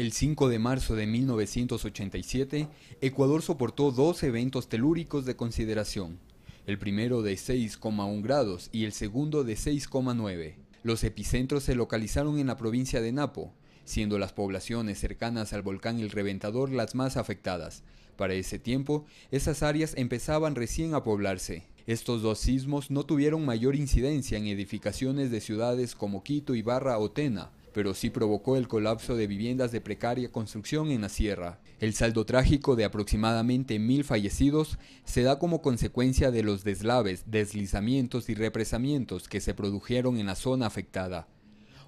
El 5 de marzo de 1987, Ecuador soportó dos eventos telúricos de consideración, el primero de 6,1 grados y el segundo de 6,9. Los epicentros se localizaron en la provincia de Napo, siendo las poblaciones cercanas al volcán El Reventador las más afectadas. Para ese tiempo, esas áreas empezaban recién a poblarse. Estos dos sismos no tuvieron mayor incidencia en edificaciones de ciudades como Quito, y Barra Otena, pero sí provocó el colapso de viviendas de precaria construcción en la sierra. El saldo trágico de aproximadamente mil fallecidos se da como consecuencia de los deslaves, deslizamientos y represamientos que se produjeron en la zona afectada.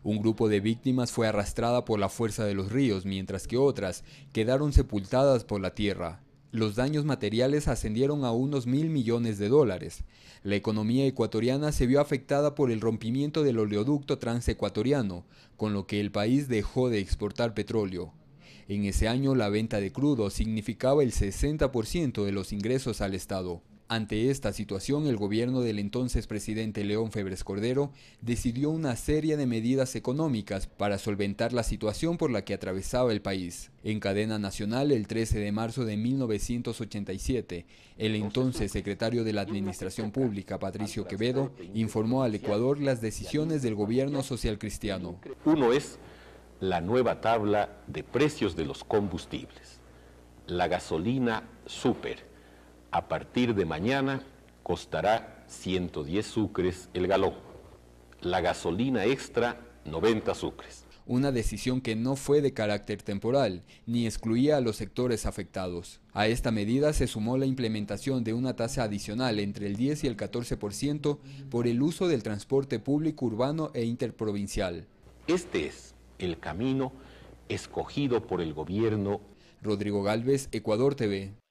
Un grupo de víctimas fue arrastrada por la fuerza de los ríos, mientras que otras quedaron sepultadas por la tierra. Los daños materiales ascendieron a unos mil millones de dólares. La economía ecuatoriana se vio afectada por el rompimiento del oleoducto transecuatoriano, con lo que el país dejó de exportar petróleo. En ese año la venta de crudo significaba el 60% de los ingresos al Estado. Ante esta situación, el gobierno del entonces presidente León Febres Cordero decidió una serie de medidas económicas para solventar la situación por la que atravesaba el país. En cadena nacional, el 13 de marzo de 1987, el entonces secretario de la Administración Pública, Patricio Quevedo, informó al Ecuador las decisiones del gobierno cristiano. Uno es la nueva tabla de precios de los combustibles, la gasolina super a partir de mañana costará 110 sucres el galón. La gasolina extra 90 sucres. Una decisión que no fue de carácter temporal, ni excluía a los sectores afectados. A esta medida se sumó la implementación de una tasa adicional entre el 10 y el 14% por el uso del transporte público urbano e interprovincial. Este es el camino escogido por el gobierno. Rodrigo Galvez, Ecuador TV.